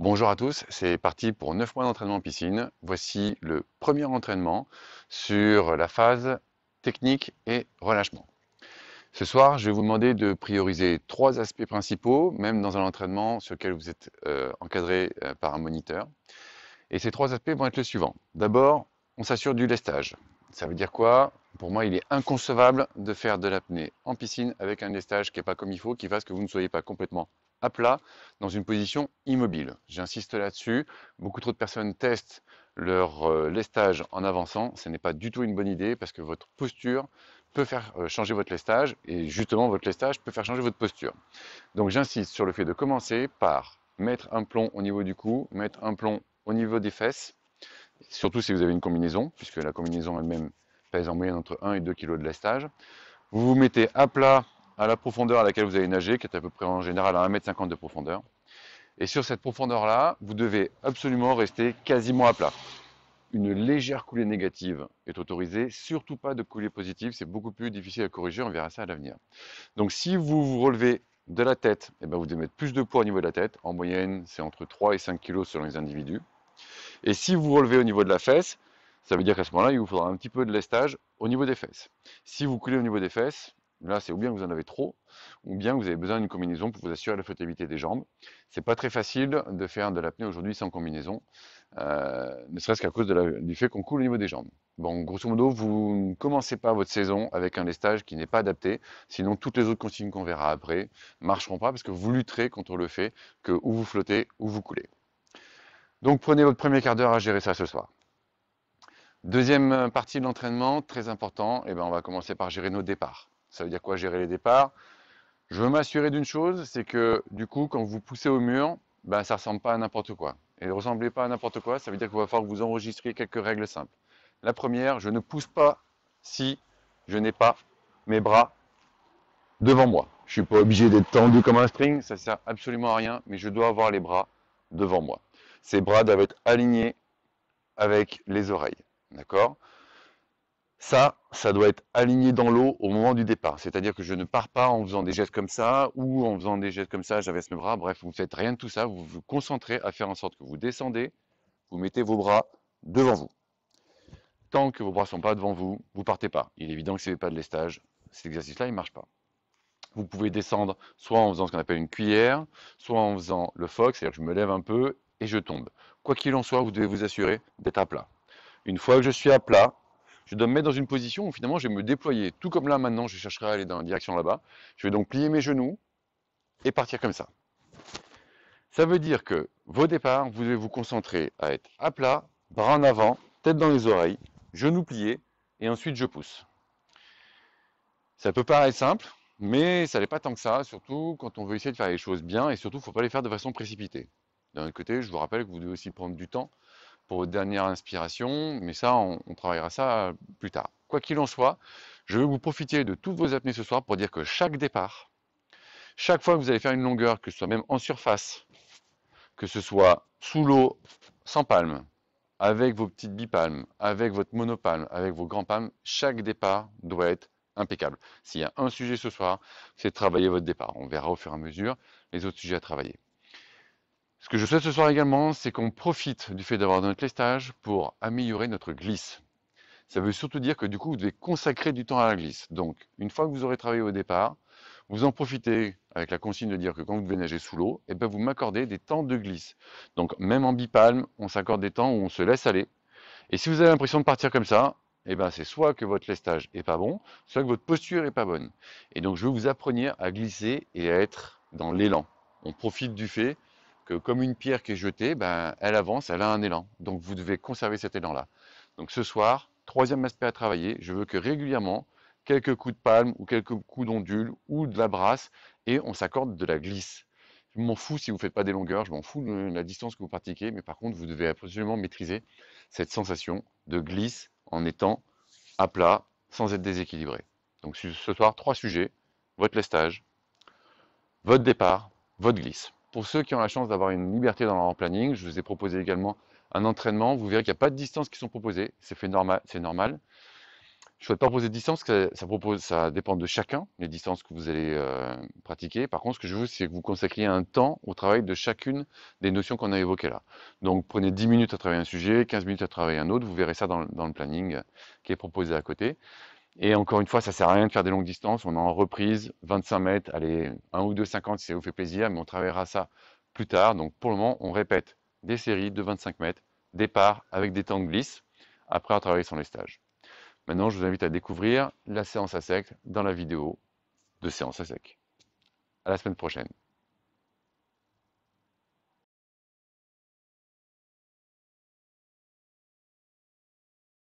Bonjour à tous, c'est parti pour 9 mois d'entraînement en piscine. Voici le premier entraînement sur la phase technique et relâchement. Ce soir, je vais vous demander de prioriser trois aspects principaux, même dans un entraînement sur lequel vous êtes euh, encadré euh, par un moniteur. Et ces trois aspects vont être les suivants. D'abord, on s'assure du lestage. Ça veut dire quoi Pour moi, il est inconcevable de faire de l'apnée en piscine avec un lestage qui n'est pas comme il faut, qui fasse que vous ne soyez pas complètement à plat dans une position immobile. J'insiste là-dessus. Beaucoup trop de personnes testent leur euh, lestage en avançant. Ce n'est pas du tout une bonne idée parce que votre posture peut faire euh, changer votre lestage et justement votre lestage peut faire changer votre posture. Donc j'insiste sur le fait de commencer par mettre un plomb au niveau du cou, mettre un plomb au niveau des fesses, surtout si vous avez une combinaison, puisque la combinaison elle-même pèse en moyenne entre 1 et 2 kg de lestage. Vous vous mettez à plat à la profondeur à laquelle vous allez nager, qui est à peu près en général à 1m50 de profondeur. Et sur cette profondeur-là, vous devez absolument rester quasiment à plat. Une légère coulée négative est autorisée, surtout pas de coulée positive, c'est beaucoup plus difficile à corriger, on verra ça à l'avenir. Donc si vous vous relevez de la tête, eh bien, vous devez mettre plus de poids au niveau de la tête, en moyenne c'est entre 3 et 5 kg selon les individus. Et si vous vous relevez au niveau de la fesse, ça veut dire qu'à ce moment-là, il vous faudra un petit peu de lestage au niveau des fesses. Si vous coulez au niveau des fesses, Là, c'est ou bien vous en avez trop, ou bien vous avez besoin d'une combinaison pour vous assurer la flottabilité des jambes. n'est pas très facile de faire de l'apnée aujourd'hui sans combinaison, euh, ne serait-ce qu'à cause du fait qu'on coule au niveau des jambes. Bon, grosso modo, vous ne commencez pas votre saison avec un lestage qui n'est pas adapté, sinon toutes les autres consignes qu'on verra après ne marcheront pas parce que vous lutterez contre le fait que ou vous flottez ou vous coulez. Donc prenez votre premier quart d'heure à gérer ça ce soir. Deuxième euh, partie de l'entraînement, très important, eh ben, on va commencer par gérer nos départs. Ça veut dire quoi gérer les départs Je veux m'assurer d'une chose, c'est que du coup, quand vous poussez au mur, ben, ça ne ressemble pas à n'importe quoi. Et ne ressemblez pas à n'importe quoi, ça veut dire qu'il va falloir que vous enregistriez quelques règles simples. La première, je ne pousse pas si je n'ai pas mes bras devant moi. Je ne suis pas obligé d'être tendu comme un string, ça ne sert absolument à rien, mais je dois avoir les bras devant moi. Ces bras doivent être alignés avec les oreilles. D'accord ça, ça doit être aligné dans l'eau au moment du départ. C'est-à-dire que je ne pars pas en faisant des gestes comme ça ou en faisant des gestes comme ça, j'avais mes bras. Bref, vous ne faites rien de tout ça. Vous vous concentrez à faire en sorte que vous descendez, vous mettez vos bras devant vous. Tant que vos bras ne sont pas devant vous, vous partez pas. Il est évident que ce n'est pas de lestage, cet exercice-là, il ne marche pas. Vous pouvez descendre soit en faisant ce qu'on appelle une cuillère, soit en faisant le fox, c'est-à-dire que je me lève un peu et je tombe. Quoi qu'il en soit, vous devez vous assurer d'être à plat. Une fois que je suis à plat, je dois me mettre dans une position où finalement je vais me déployer. Tout comme là maintenant, je chercherai à aller dans la direction là-bas. Je vais donc plier mes genoux et partir comme ça. Ça veut dire que vos départs, vous devez vous concentrer à être à plat, bras en avant, tête dans les oreilles, genoux pliés, et ensuite je pousse. Ça peut paraître simple, mais ça n'est pas tant que ça, surtout quand on veut essayer de faire les choses bien, et surtout, il ne faut pas les faire de façon précipitée. D'un autre côté, je vous rappelle que vous devez aussi prendre du temps pour votre dernière inspiration, mais ça, on, travaillera ça plus tard. Quoi qu'il en soit, je veux vous profiter de tous vos apnées ce soir pour dire que chaque départ, chaque fois que vous allez faire une longueur, que ce soit même en surface, que ce soit sous l'eau, sans palme, avec vos petites bipalmes, avec votre monopalme, avec vos grands palmes, chaque départ doit être impeccable. S'il y a un sujet ce soir, c'est travailler votre départ. On verra au fur et à mesure les autres sujets à travailler. Ce que je souhaite ce soir également, c'est qu'on profite du fait d'avoir notre lestage pour améliorer notre glisse. Ça veut surtout dire que du coup, vous devez consacrer du temps à la glisse. Donc, une fois que vous aurez travaillé au départ, vous en profitez avec la consigne de dire que quand vous devez nager sous l'eau, eh ben, vous m'accordez des temps de glisse. Donc, même en bipalme, on s'accorde des temps où on se laisse aller. Et si vous avez l'impression de partir comme ça, eh ben c'est soit que votre lestage n'est pas bon, soit que votre posture n'est pas bonne. Et donc, je veux vous apprendre à glisser et à être dans l'élan. On profite du fait comme une pierre qui est jetée, ben, elle avance, elle a un élan. Donc vous devez conserver cet élan-là. Donc ce soir, troisième aspect à travailler, je veux que régulièrement, quelques coups de palme ou quelques coups d'ondule ou de la brasse, et on s'accorde de la glisse. Je m'en fous si vous ne faites pas des longueurs, je m'en fous de la distance que vous pratiquez, mais par contre, vous devez absolument maîtriser cette sensation de glisse en étant à plat, sans être déséquilibré. Donc ce soir, trois sujets, votre lestage, votre départ, votre glisse. Pour ceux qui ont la chance d'avoir une liberté dans leur planning, je vous ai proposé également un entraînement. Vous verrez qu'il n'y a pas de distances qui sont proposées. C'est normal. Je ne souhaite pas proposer de distance, ça, dépend de chacun, les distances que vous allez euh, pratiquer. Par contre, ce que je veux, c'est que vous consacriez un temps au travail de chacune des notions qu'on a évoquées là. Donc, prenez 10 minutes à travailler un sujet, 15 minutes à travailler un autre. Vous verrez ça dans le planning qui est proposé à côté. Et encore une fois, ça sert à rien de faire des longues distances. On a en reprise 25 mètres, allez, 1 ou 2,50 si ça vous fait plaisir, mais on travaillera ça plus tard. Donc pour le moment, on répète des séries de 25 mètres, départ avec des temps de glisse. Après, avoir travaillé sur les stages. Maintenant, je vous invite à découvrir la séance à sec dans la vidéo de séance à sec. À la semaine prochaine.